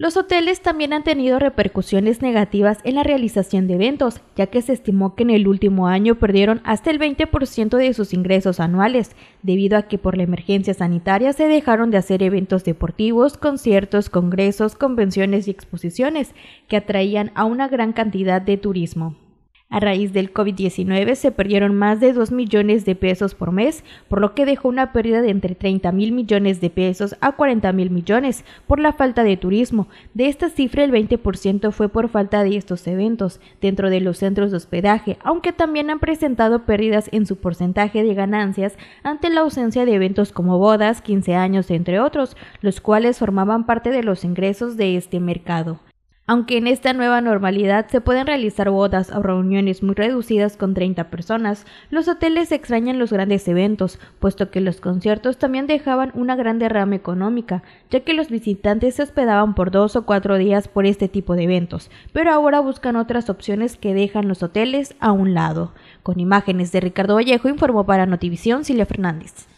Los hoteles también han tenido repercusiones negativas en la realización de eventos, ya que se estimó que en el último año perdieron hasta el 20% de sus ingresos anuales, debido a que por la emergencia sanitaria se dejaron de hacer eventos deportivos, conciertos, congresos, convenciones y exposiciones, que atraían a una gran cantidad de turismo. A raíz del COVID-19 se perdieron más de 2 millones de pesos por mes, por lo que dejó una pérdida de entre 30 mil millones de pesos a 40 mil millones por la falta de turismo. De esta cifra, el 20% fue por falta de estos eventos dentro de los centros de hospedaje, aunque también han presentado pérdidas en su porcentaje de ganancias ante la ausencia de eventos como bodas, 15 años, entre otros, los cuales formaban parte de los ingresos de este mercado. Aunque en esta nueva normalidad se pueden realizar bodas o reuniones muy reducidas con 30 personas, los hoteles extrañan los grandes eventos, puesto que los conciertos también dejaban una gran derrama económica, ya que los visitantes se hospedaban por dos o cuatro días por este tipo de eventos, pero ahora buscan otras opciones que dejan los hoteles a un lado. Con imágenes de Ricardo Vallejo informó para Notivisión Silvia Fernández.